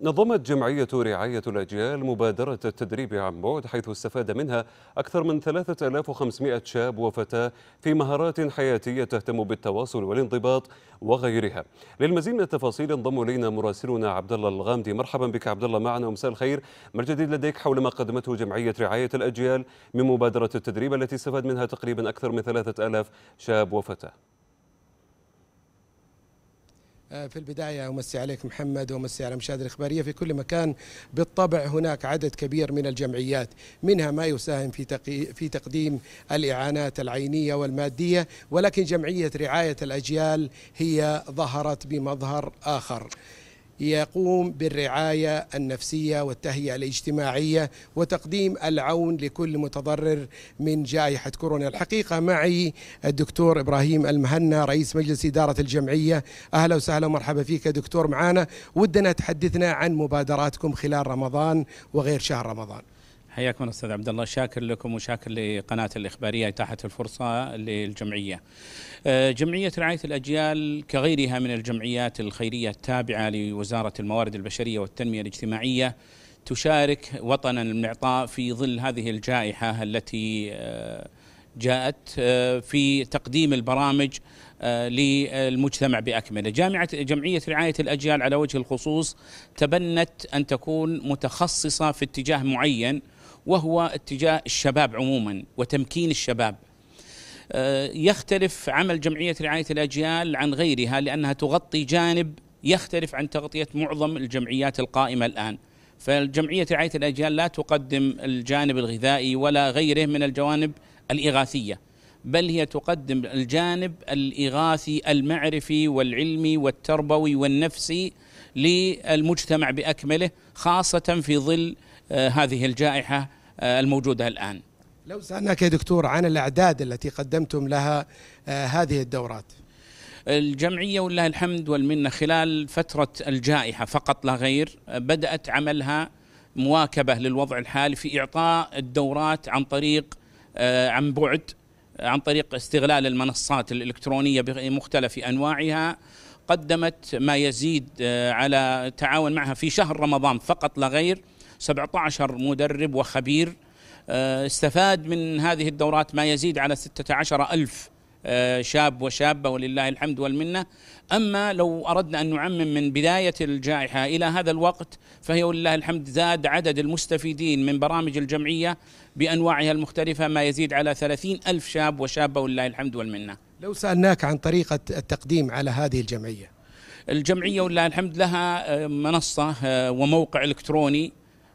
نظمت جمعية رعاية الأجيال مبادرة التدريب عن بعد حيث استفاد منها أكثر من 3500 شاب وفتاة في مهارات حياتية تهتم بالتواصل والانضباط وغيرها للمزيد من التفاصيل انضم إلينا مراسلنا عبد الله الغامدي مرحبا بك عبد الله معنا ومساء الخير ما الجديد لديك حول ما قدمته جمعية رعاية الأجيال من مبادرة التدريب التي استفاد منها تقريبا أكثر من 3000 شاب وفتاة آه، في البداية أمسي عليك محمد ومسي على مشاهد الإخبارية في كل مكان بالطبع هناك عدد كبير من الجمعيات منها ما يساهم في, تقي... في تقديم الإعانات العينية والمادية ولكن جمعية رعاية الأجيال هي ظهرت بمظهر آخر يقوم بالرعاية النفسية والتهيئة الاجتماعية وتقديم العون لكل متضرر من جائحة كورونا الحقيقة معي الدكتور إبراهيم المهنا رئيس مجلس إدارة الجمعية أهلا وسهلا ومرحبا فيك دكتور معانا ودنا تحدثنا عن مبادراتكم خلال رمضان وغير شهر رمضان حياكم الاستاذ عبد الله شاكر لكم وشاكر لقناه الاخباريه اتاحه الفرصه للجمعيه. آه، جمعيه رعايه الاجيال كغيرها من الجمعيات الخيريه التابعه لوزاره الموارد البشريه والتنميه الاجتماعيه تشارك وطنا المعطاء في ظل هذه الجائحه التي آه، جاءت آه، في تقديم البرامج للمجتمع باكمله. جامعه جمعيه رعايه الاجيال على وجه الخصوص تبنت ان تكون متخصصه في اتجاه معين وهو اتجاه الشباب عموما وتمكين الشباب آه، يختلف عمل جمعية رعاية الأجيال عن غيرها لأنها تغطي جانب يختلف عن تغطية معظم الجمعيات القائمة الآن فالجمعية رعاية الأجيال لا تقدم الجانب الغذائي ولا غيره من الجوانب الإغاثية بل هي تقدم الجانب الإغاثي المعرفي والعلمي والتربوي والنفسي للمجتمع بأكمله خاصة في ظل آه، هذه الجائحة آه، الموجودة الآن لو سألناك يا دكتور عن الأعداد التي قدمتم لها آه، هذه الدورات الجمعية ولله الحمد والمنة خلال فترة الجائحة فقط لا غير بدأت عملها مواكبة للوضع الحالي في إعطاء الدورات عن طريق عن بعد عن طريق استغلال المنصات الإلكترونية بمختلف أنواعها قدمت ما يزيد على تعاون معها في شهر رمضان فقط لا غير 17 مدرب وخبير آه، استفاد من هذه الدورات ما يزيد على 16 ألف آه، شاب وشابة ولله الحمد والمنة أما لو أردنا أن نعمم من بداية الجائحة إلى هذا الوقت فهي ولله الحمد زاد عدد المستفيدين من برامج الجمعية بأنواعها المختلفة ما يزيد على 30 ألف شاب وشابة ولله الحمد والمنة لو سألناك عن طريقة التقديم على هذه الجمعية الجمعية ولله الحمد لها آه، منصة وموقع إلكتروني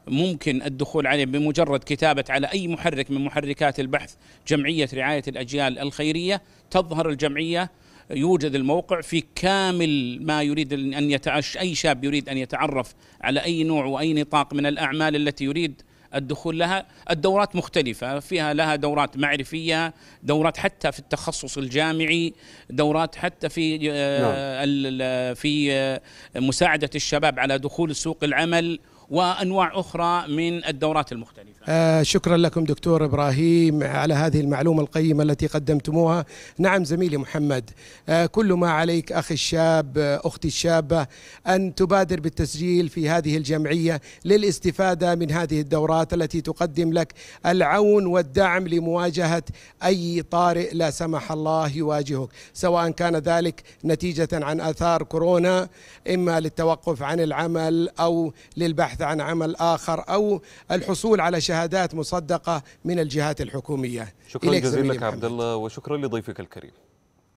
ممكن الدخول عليه بمجرد كتابة على أي محرك من محركات البحث جمعية رعاية الأجيال الخيرية تظهر الجمعية يوجد الموقع في كامل ما يريد أن يتعش أي شاب يريد أن يتعرف على أي نوع وأي نطاق من الأعمال التي يريد الدخول لها الدورات مختلفة فيها لها دورات معرفية دورات حتى في التخصص الجامعي دورات حتى في آه، نعم. في آه، مساعدة الشباب على دخول سوق العمل وأنواع أخرى من الدورات المختلفة آه شكرا لكم دكتور إبراهيم على هذه المعلومة القيمة التي قدمتموها نعم زميلي محمد آه كل ما عليك أخي الشاب أختي الشابة أن تبادر بالتسجيل في هذه الجمعية للاستفادة من هذه الدورات التي تقدم لك العون والدعم لمواجهة أي طارئ لا سمح الله يواجهك سواء كان ذلك نتيجة عن آثار كورونا إما للتوقف عن العمل أو للبحث البحث عن عمل آخر أو الحصول على شهادات مصدقة من الجهات الحكومية شكرا جزيلا لك عبد الله وشكرا لضيفك الكريم